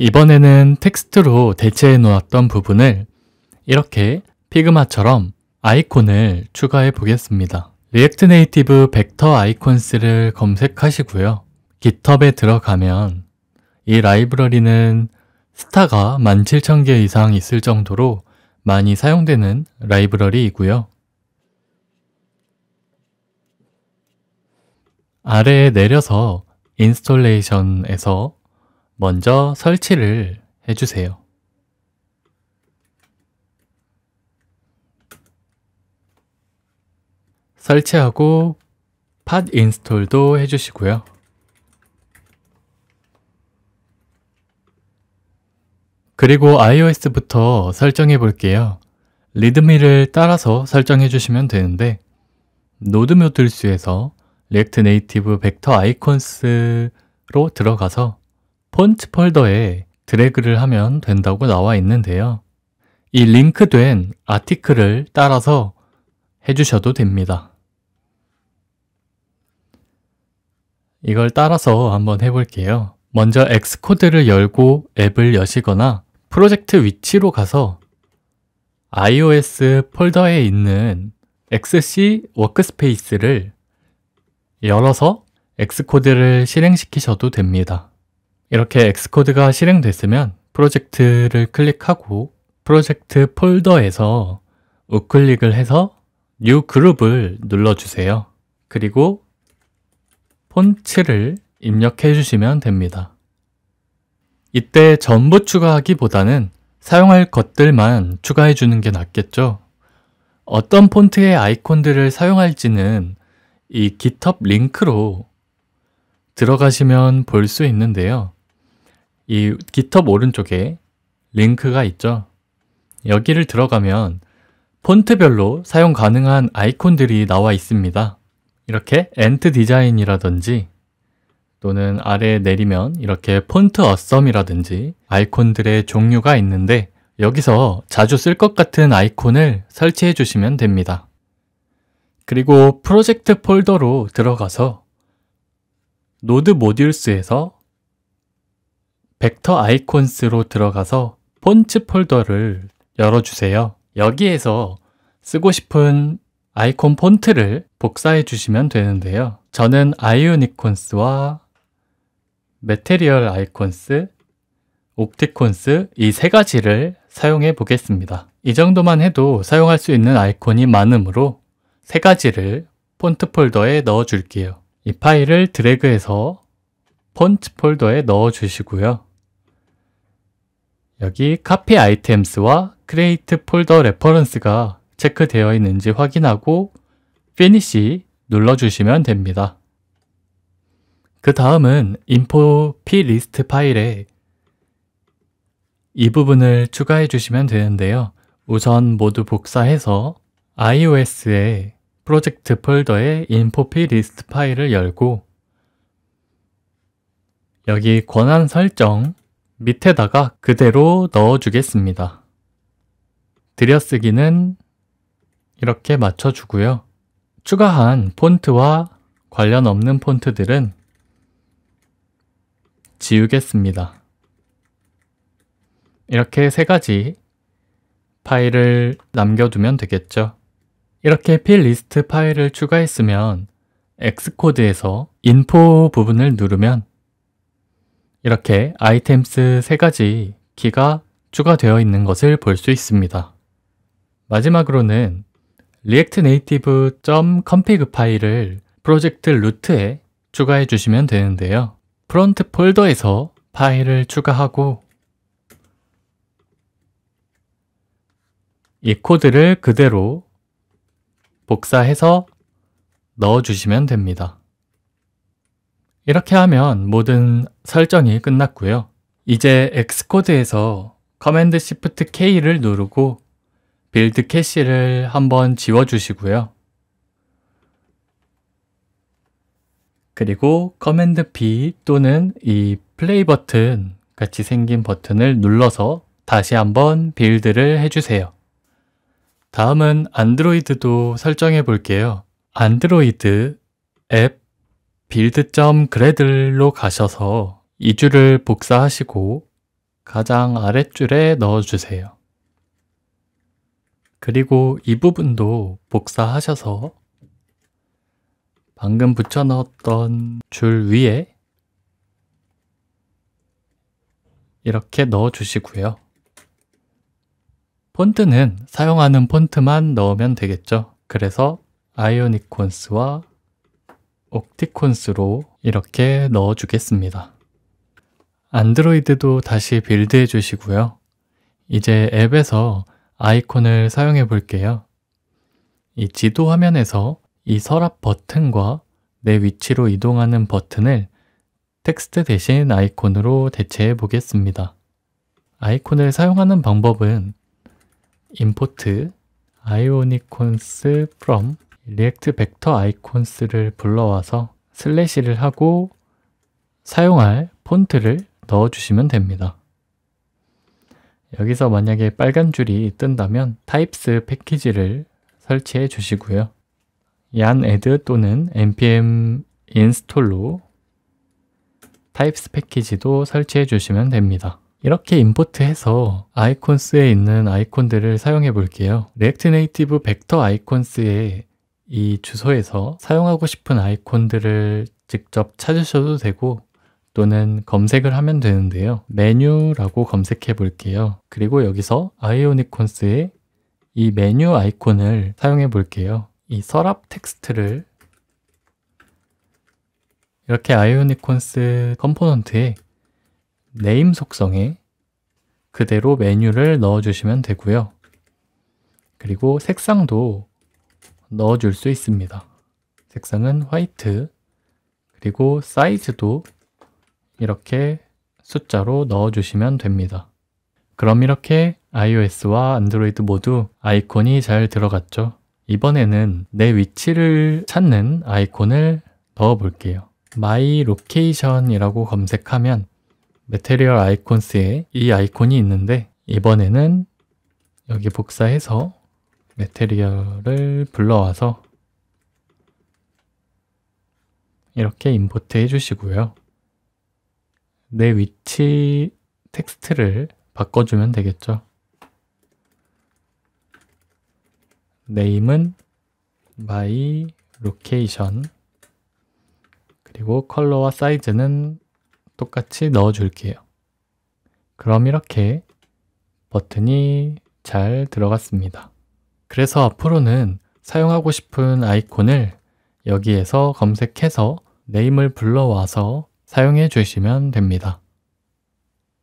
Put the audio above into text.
이번에는 텍스트로 대체해 놓았던 부분을 이렇게 피그마처럼 아이콘을 추가해 보겠습니다. 리액트 네이티브 벡터 아이콘스를 검색하시고요. g i t h u b 에 들어가면 이 라이브러리는 스타가 17,000개 이상 있을 정도로 많이 사용되는 라이브러리이고요. 아래에 내려서 인스톨레이션에서 먼저 설치를 해주세요. 설치하고 팟 인스톨도 해주시고요. 그리고 iOS부터 설정해 볼게요. 리드미를 따라서 설정해 주시면 되는데 노드 묘들수에서 리액트 네이티브 벡터 아이콘스로 들어가서 폰트 폴더에 드래그를 하면 된다고 나와 있는데요. 이 링크된 아티클을 따라서 해주셔도 됩니다. 이걸 따라서 한번 해볼게요. 먼저 엑스코드를 열고 앱을 여시거나 프로젝트 위치로 가서 iOS 폴더에 있는 XC 워크스페이스를 열어서 엑스코드를 실행시키셔도 됩니다. 이렇게 엑스코드가 실행됐으면 프로젝트를 클릭하고 프로젝트 폴더에서 우클릭을 해서 New 그룹을 눌러주세요. 그리고 폰츠를 입력해 주시면 됩니다. 이때 전부 추가하기보다는 사용할 것들만 추가해 주는 게 낫겠죠? 어떤 폰트의 아이콘들을 사용할지는 이 GitHub 링크로 들어가시면 볼 수 있는데요. 이 GitHub 오른쪽에 링크가 있죠. 여기를 들어가면 폰트별로 사용 가능한 아이콘들이 나와 있습니다. 이렇게 엔트 디자인이라든지 또는 아래 내리면 이렇게 폰트 어썸이라든지 아이콘들의 종류가 있는데 여기서 자주 쓸 것 같은 아이콘을 설치해 주시면 됩니다. 그리고 프로젝트 폴더로 들어가서 노드 모듈스에서 벡터 아이콘스로 들어가서 폰트 폴더를 열어주세요. 여기에서 쓰고 싶은 아이콘 폰트를 복사해 주시면 되는데요. 저는 아이오니콘스와 메테리얼 아이콘스, 옵티콘스 이 세 가지를 사용해 보겠습니다. 이 정도만 해도 사용할 수 있는 아이콘이 많으므로 세 가지를 폰트 폴더에 넣어 줄게요. 이 파일을 드래그해서 폰트 폴더에 넣어 주시고요. 여기 카피 아이템스와 크레이트 폴더 레퍼런스가 체크되어 있는지 확인하고 피니시 눌러주시면 됩니다. 그 다음은 info plist 파일에 이 부분을 추가해 주시면 되는데요. 우선 모두 복사해서 iOS의 프로젝트 폴더의 info plist 파일을 열고 여기 권한 설정 밑에다가 그대로 넣어주겠습니다. 들여쓰기는 이렇게 맞춰주고요. 추가한 폰트와 관련 없는 폰트들은 지우겠습니다. 이렇게 세 가지 파일을 남겨두면 되겠죠. 이렇게 필 리스트 파일을 추가했으면 엑스코드에서 인포 부분을 누르면 이렇게 아이템스 3가지 키가 추가되어 있는 것을 볼 수 있습니다. 마지막으로는 r e a c t n a t i v e config 파일을 프로젝트 루트에 추가해 주시면 되는데요. 프론트 폴더에서 파일을 추가하고 이 코드를 그대로 복사해서 넣어 주시면 됩니다. 이렇게 하면 모든 설정이 끝났고요. 이제 엑스코드에서 커맨드 시프트 K를 누르고 빌드 캐시를 한번 지워주시고요. 그리고 커맨드 P 또는 이 플레이 버튼 같이 생긴 버튼을 눌러서 다시 한번 빌드를 해주세요. 다음은 안드로이드도 설정해 볼게요. 안드로이드 앱 빌드.gradle로 가셔서 이 줄을 복사하시고 가장 아랫줄에 넣어주세요. 그리고 이 부분도 복사하셔서 방금 붙여 넣었던 줄 위에 이렇게 넣어 주시고요. 폰트는 사용하는 폰트만 넣으면 되겠죠. 그래서 아이오니콘스와 옥티콘스로 이렇게 넣어주겠습니다. 안드로이드도 다시 빌드해 주시고요. 이제 앱에서 아이콘을 사용해 볼게요. 이 지도 화면에서 이 서랍 버튼과 내 위치로 이동하는 버튼을 텍스트 대신 아이콘으로 대체해 보겠습니다. 아이콘을 사용하는 방법은 import i o n i c o n s from 리액트 벡터 아이콘스를 불러와서 슬래시를 하고 사용할 폰트를 넣어주시면 됩니다. 여기서 만약에 빨간 줄이 뜬다면 타입스 패키지를 설치해 주시고요. y a n a 또는 npm install로 타입스 패키지도 설치해 주시면 됩니다. 이렇게 임포트해서 아이콘스에 있는 아이콘들을 사용해 볼게요. React Native 벡터 아이콘스에 이 주소에서 사용하고 싶은 아이콘들을 직접 찾으셔도 되고 또는 검색을 하면 되는데요. 메뉴라고 검색해 볼게요. 그리고 여기서 아이오니콘스의 이 메뉴 아이콘을 사용해 볼게요. 이 서랍 텍스트를 이렇게 아이오니콘스 컴포넌트에 네임 속성에 그대로 메뉴를 넣어주시면 되고요. 그리고 색상도 넣어줄 수 있습니다. 색상은 화이트, 그리고 사이즈도 이렇게 숫자로 넣어주시면 됩니다. 그럼 이렇게 iOS와 안드로이드 모두 아이콘이 잘 들어갔죠. 이번에는 내 위치를 찾는 아이콘을 넣어볼게요. My Location이라고 검색하면 Material Icons에 이 아이콘이 있는데 이번에는 여기 복사해서 메테리얼을 불러와서 이렇게 임포트 해주시고요. 내 위치 텍스트를 바꿔주면 되겠죠. 네임은 my location 그리고 컬러와 사이즈는 똑같이 넣어줄게요. 그럼 이렇게 버튼이 잘 들어갔습니다. 그래서 앞으로는 사용하고 싶은 아이콘을 여기에서 검색해서 네임을 불러와서 사용해 주시면 됩니다.